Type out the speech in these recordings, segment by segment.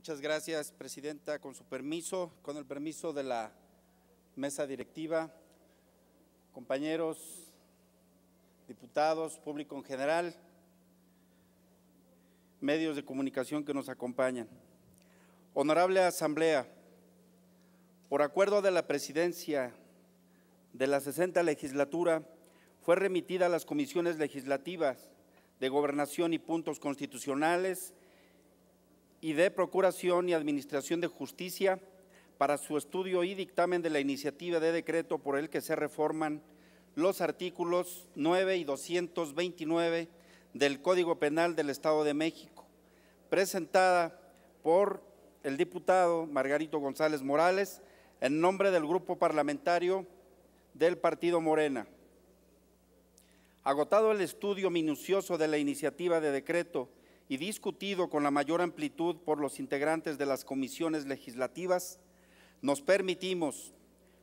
Muchas gracias, Presidenta. Con su permiso, con el permiso de la mesa directiva, compañeros, diputados, público en general, medios de comunicación que nos acompañan. Honorable Asamblea, por acuerdo de la Presidencia de la 60 legislatura, fue remitida a las comisiones legislativas de Gobernación y Puntos Constitucionales y de Procuración y Administración de Justicia para su estudio y dictamen de la iniciativa de decreto por el que se reforman los artículos 9 y 229 del Código Penal del Estado de México, presentada por el diputado Margarito González Morales en nombre del grupo parlamentario del Partido Morena. Agotado el estudio minucioso de la iniciativa de decreto y discutido con la mayor amplitud por los integrantes de las comisiones legislativas, nos permitimos,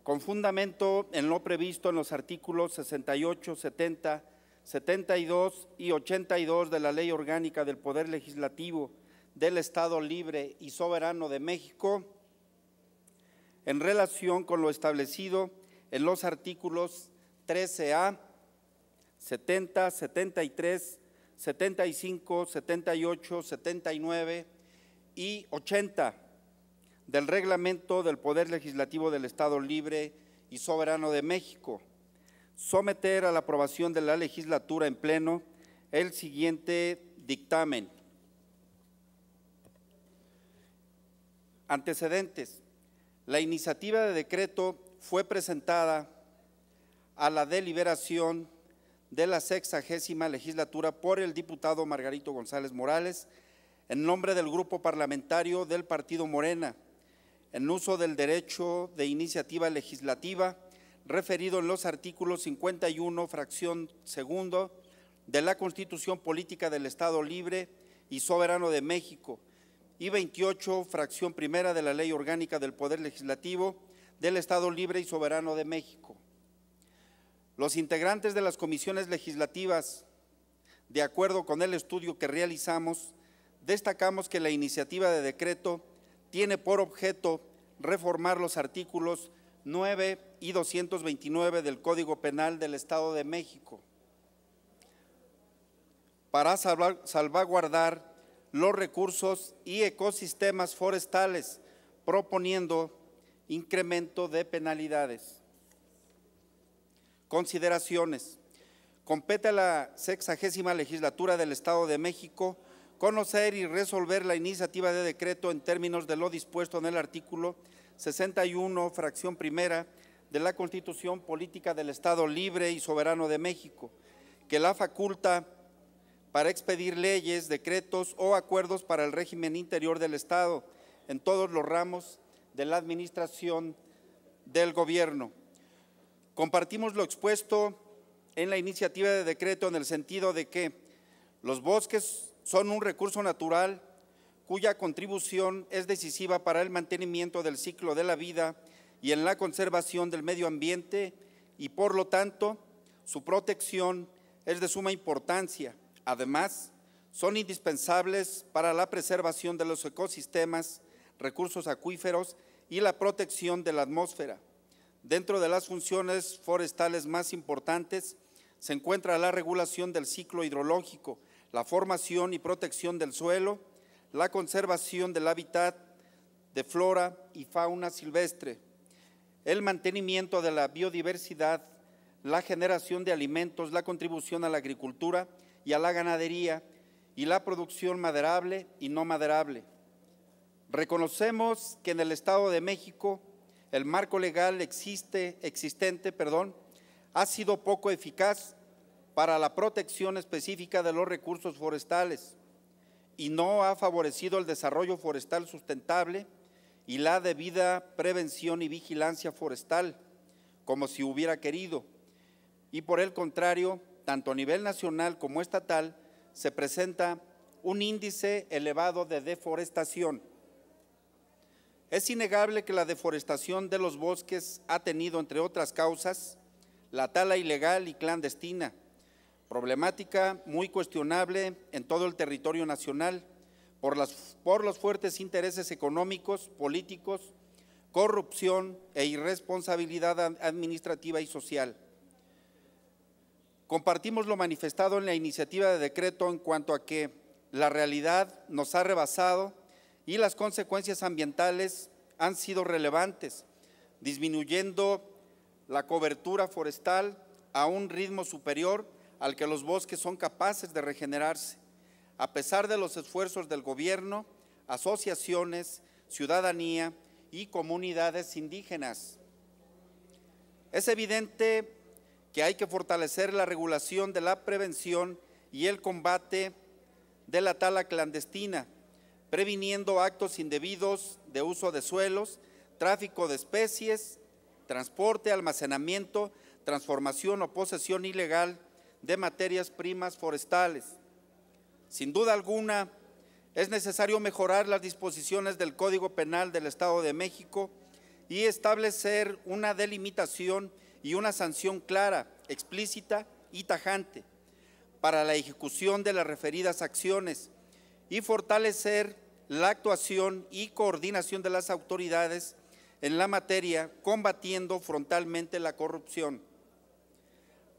con fundamento en lo previsto en los artículos 68, 70, 72 y 82 de la Ley Orgánica del Poder Legislativo del Estado Libre y Soberano de México, en relación con lo establecido en los artículos 13A, 70, 73 75, 78, 79 y 80 del reglamento del Poder Legislativo del Estado Libre y Soberano de México, someter a la aprobación de la legislatura en pleno el siguiente dictamen. Antecedentes. La iniciativa de decreto fue presentada a la deliberación de la sexagésima legislatura por el diputado Margarito González Morales, en nombre del grupo parlamentario del Partido Morena, en uso del derecho de iniciativa legislativa referido en los artículos 51, fracción segundo, de la Constitución Política del Estado Libre y Soberano de México y 28, fracción primera de la Ley Orgánica del Poder Legislativo del Estado Libre y Soberano de México. Los integrantes de las comisiones legislativas, de acuerdo con el estudio que realizamos, destacamos que la iniciativa de decreto tiene por objeto reformar los artículos 9 y 229 del Código Penal del Estado de México para salvaguardar los recursos y ecosistemas forestales, proponiendo incremento de penalidades. Consideraciones. Compete a la sexagésima legislatura del Estado de México conocer y resolver la iniciativa de decreto en términos de lo dispuesto en el artículo 61, fracción primera de la Constitución Política del Estado Libre y Soberano de México, que la faculta para expedir leyes, decretos o acuerdos para el régimen interior del Estado en todos los ramos de la administración del gobierno. Compartimos lo expuesto en la iniciativa de decreto en el sentido de que los bosques son un recurso natural cuya contribución es decisiva para el mantenimiento del ciclo de la vida y en la conservación del medio ambiente y por lo tanto su protección es de suma importancia. Además, son indispensables para la preservación de los ecosistemas, recursos acuíferos y la protección de la atmósfera. Dentro de las funciones forestales más importantes se encuentra la regulación del ciclo hidrológico, la formación y protección del suelo, la conservación del hábitat de flora y fauna silvestre, el mantenimiento de la biodiversidad, la generación de alimentos, la contribución a la agricultura y a la ganadería y la producción maderable y no maderable. Reconocemos que en el Estado de México el marco legal existe, existente perdón, ha sido poco eficaz para la protección específica de los recursos forestales y no ha favorecido el desarrollo forestal sustentable y la debida prevención y vigilancia forestal, como si hubiera querido. Y por el contrario, tanto a nivel nacional como estatal, se presenta un índice elevado de deforestación es innegable que la deforestación de los bosques ha tenido, entre otras causas, la tala ilegal y clandestina, problemática muy cuestionable en todo el territorio nacional por, las, por los fuertes intereses económicos, políticos, corrupción e irresponsabilidad administrativa y social. Compartimos lo manifestado en la iniciativa de decreto en cuanto a que la realidad nos ha rebasado y las consecuencias ambientales han sido relevantes, disminuyendo la cobertura forestal a un ritmo superior al que los bosques son capaces de regenerarse. A pesar de los esfuerzos del gobierno, asociaciones, ciudadanía y comunidades indígenas. Es evidente que hay que fortalecer la regulación de la prevención y el combate de la tala clandestina, previniendo actos indebidos de uso de suelos, tráfico de especies, transporte, almacenamiento, transformación o posesión ilegal de materias primas forestales. Sin duda alguna, es necesario mejorar las disposiciones del Código Penal del Estado de México y establecer una delimitación y una sanción clara, explícita y tajante para la ejecución de las referidas acciones, y fortalecer la actuación y coordinación de las autoridades en la materia, combatiendo frontalmente la corrupción.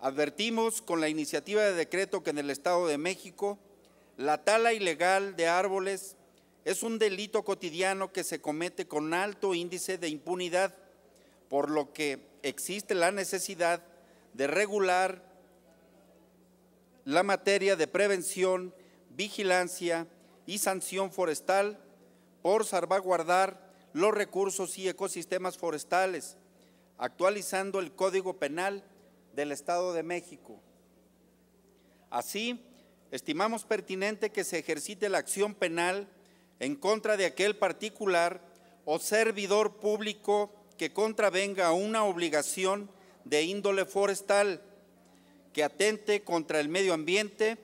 Advertimos con la iniciativa de decreto que en el Estado de México la tala ilegal de árboles es un delito cotidiano que se comete con alto índice de impunidad, por lo que existe la necesidad de regular la materia de prevención, vigilancia, y sanción forestal por salvaguardar los recursos y ecosistemas forestales, actualizando el Código Penal del Estado de México. Así, estimamos pertinente que se ejercite la acción penal en contra de aquel particular o servidor público que contravenga una obligación de índole forestal que atente contra el medio ambiente,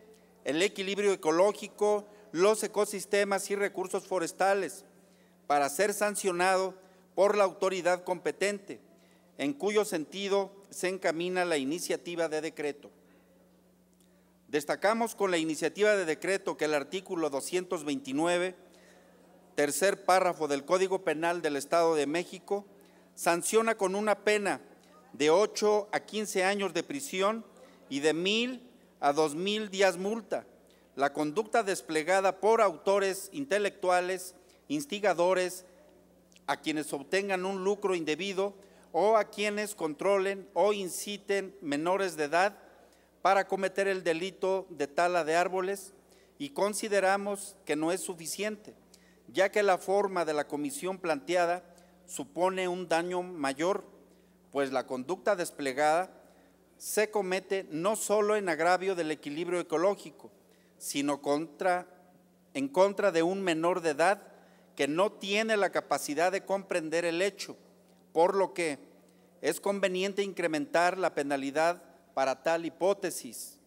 el equilibrio ecológico los ecosistemas y recursos forestales para ser sancionado por la autoridad competente, en cuyo sentido se encamina la iniciativa de decreto. Destacamos con la iniciativa de decreto que el artículo 229, tercer párrafo del Código Penal del Estado de México, sanciona con una pena de 8 a 15 años de prisión y de 1.000 a 2.000 días multa la conducta desplegada por autores intelectuales, instigadores, a quienes obtengan un lucro indebido o a quienes controlen o inciten menores de edad para cometer el delito de tala de árboles y consideramos que no es suficiente, ya que la forma de la comisión planteada supone un daño mayor, pues la conducta desplegada se comete no solo en agravio del equilibrio ecológico, sino en contra de un menor de edad que no tiene la capacidad de comprender el hecho, por lo que es conveniente incrementar la penalidad para tal hipótesis,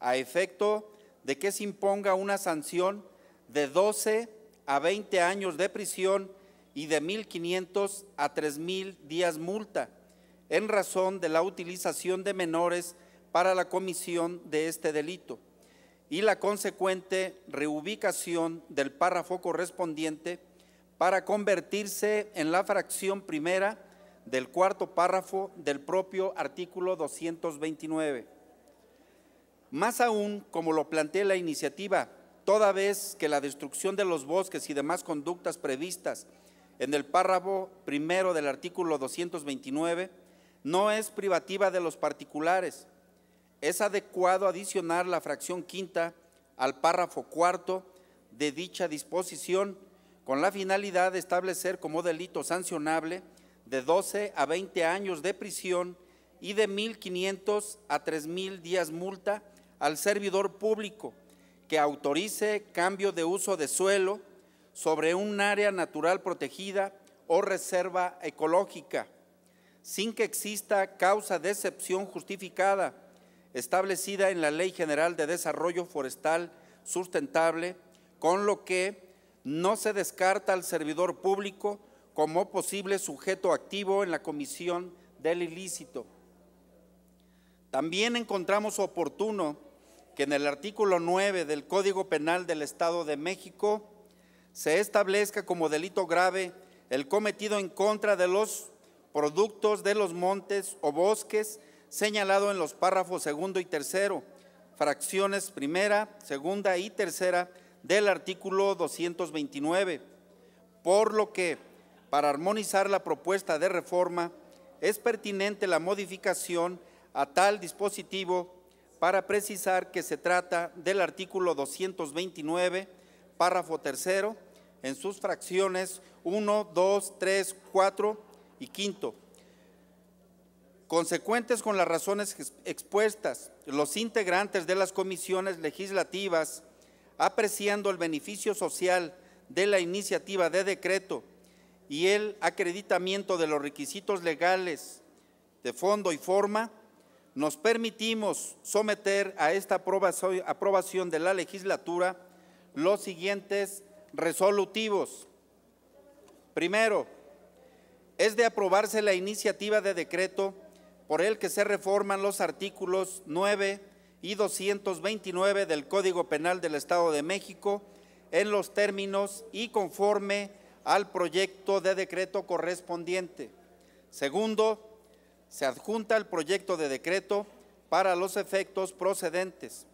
a efecto de que se imponga una sanción de 12 a 20 años de prisión y de 1.500 a 3.000 días multa, en razón de la utilización de menores para la comisión de este delito y la consecuente reubicación del párrafo correspondiente para convertirse en la fracción primera del cuarto párrafo del propio artículo 229. Más aún, como lo plantea la iniciativa, toda vez que la destrucción de los bosques y demás conductas previstas en el párrafo primero del artículo 229 no es privativa de los particulares, es adecuado adicionar la fracción quinta al párrafo cuarto de dicha disposición con la finalidad de establecer como delito sancionable de 12 a 20 años de prisión y de 1.500 a 3.000 días multa al servidor público que autorice cambio de uso de suelo sobre un área natural protegida o reserva ecológica, sin que exista causa de excepción justificada establecida en la Ley General de Desarrollo Forestal Sustentable, con lo que no se descarta al servidor público como posible sujeto activo en la comisión del ilícito. También encontramos oportuno que en el artículo 9 del Código Penal del Estado de México se establezca como delito grave el cometido en contra de los productos de los montes o bosques señalado en los párrafos segundo y tercero, fracciones primera, segunda y tercera del artículo 229, por lo que para armonizar la propuesta de reforma es pertinente la modificación a tal dispositivo para precisar que se trata del artículo 229, párrafo tercero, en sus fracciones 1, dos, 3, cuatro y quinto consecuentes con las razones expuestas, los integrantes de las comisiones legislativas, apreciando el beneficio social de la iniciativa de decreto y el acreditamiento de los requisitos legales de fondo y forma, nos permitimos someter a esta aprobación de la legislatura los siguientes resolutivos. Primero, es de aprobarse la iniciativa de decreto por el que se reforman los artículos 9 y 229 del Código Penal del Estado de México en los términos y conforme al proyecto de decreto correspondiente. Segundo, se adjunta el proyecto de decreto para los efectos procedentes,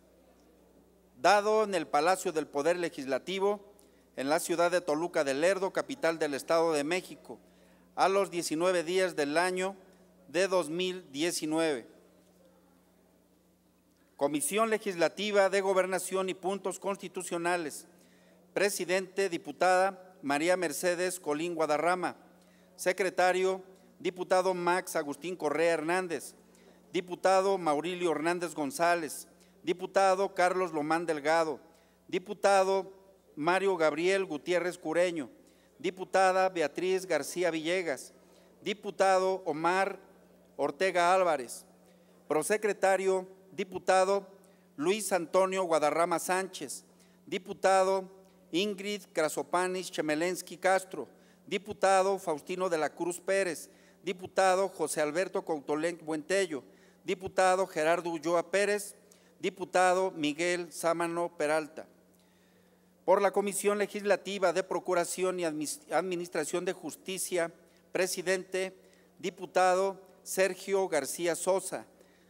dado en el Palacio del Poder Legislativo, en la ciudad de Toluca del Lerdo, capital del Estado de México, a los 19 días del año de 2019. Comisión Legislativa de Gobernación y Puntos Constitucionales. Presidente, diputada María Mercedes Colín Guadarrama. Secretario, diputado Max Agustín Correa Hernández. Diputado Maurilio Hernández González. Diputado Carlos Lomán Delgado. Diputado Mario Gabriel Gutiérrez Cureño. Diputada Beatriz García Villegas. Diputado Omar Ortega Álvarez. Prosecretario, diputado Luis Antonio Guadarrama Sánchez. Diputado Ingrid Krasopanis Chemelensky Castro. Diputado Faustino de la Cruz Pérez. Diputado José Alberto Coutolén Buentello. Diputado Gerardo Ulloa Pérez. Diputado Miguel Sámano Peralta por la Comisión Legislativa de Procuración y Administración de Justicia, presidente, diputado Sergio García Sosa.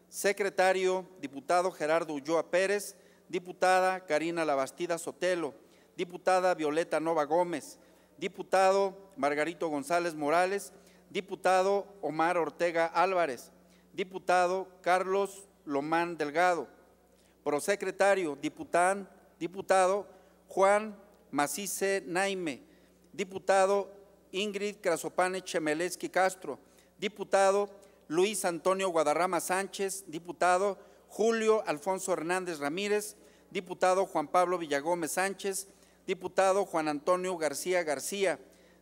Secretario, diputado Gerardo Ulloa Pérez. Diputada Karina Labastida Sotelo. Diputada Violeta Nova Gómez. Diputado Margarito González Morales. Diputado Omar Ortega Álvarez. Diputado Carlos Lomán Delgado. Prosecretario, dipután, diputado Juan Macise Naime. Diputado Ingrid Crasopane Chemeleski Castro. Diputado Luis Antonio Guadarrama Sánchez, diputado, Julio Alfonso Hernández Ramírez, diputado Juan Pablo Villagómez Sánchez, diputado Juan Antonio García García,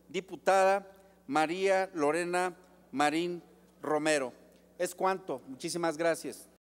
diputada María Lorena Marín Romero. Es cuanto. Muchísimas gracias.